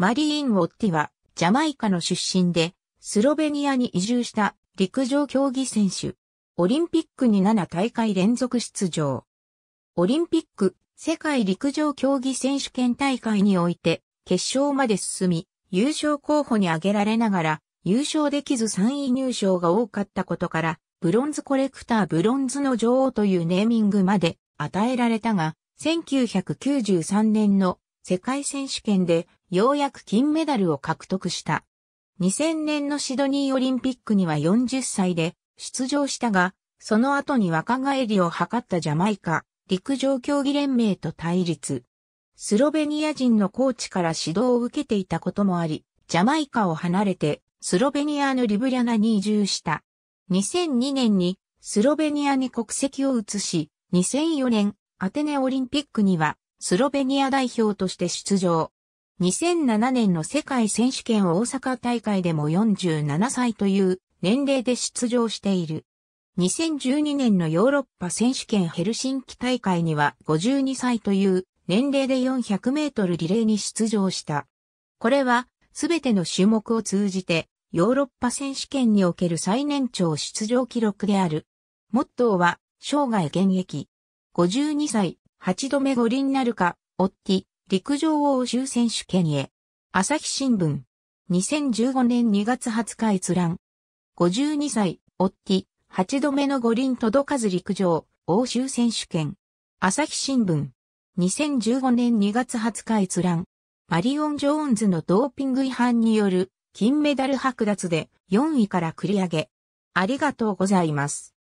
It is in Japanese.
マリーン・ウォッティは、ジャマイカの出身で、スロベニアに移住した陸上競技選手。オリンピックに7大会連続出場。オリンピック世界陸上競技選手権大会において決勝まで進み、優勝候補に挙げられながら優勝できず3位入賞が多かったことから、ブロンズコレクターブロンズの女王というネーミングまで与えられたが、1993年の世界選手権でようやく金メダルを獲得した。2000年のシドニーオリンピックには40歳で出場したが、その後に若返りを図ったジャマイカ、陸上競技連盟と対立。スロベニア人のコーチから指導を受けていたこともあり、ジャマイカを離れて、スロベニアのリブリャナに移住した。2002年にスロベニアに国籍を移し、2004年アテネオリンピックにはスロベニア代表として出場。2007年の世界選手権大阪大会でも47歳という年齢で出場している。2012年のヨーロッパ選手権ヘルシンキ大会には52歳という年齢で400メートルリレーに出場した。これはすべての種目を通じてヨーロッパ選手権における最年長出場記録である。モットーは生涯現役。52歳、8度目五輪なるか、オッティ、陸上欧州選手権へ。朝日新聞。2015年2月20日閲覧。52歳、オッティ、8度目の五輪届かず陸上、欧州選手権。朝日新聞。2015年2月20日閲覧。マリオン・ジョーンズのドーピング違反による金メダル剥奪で4位から繰り上げ。ありがとうございます。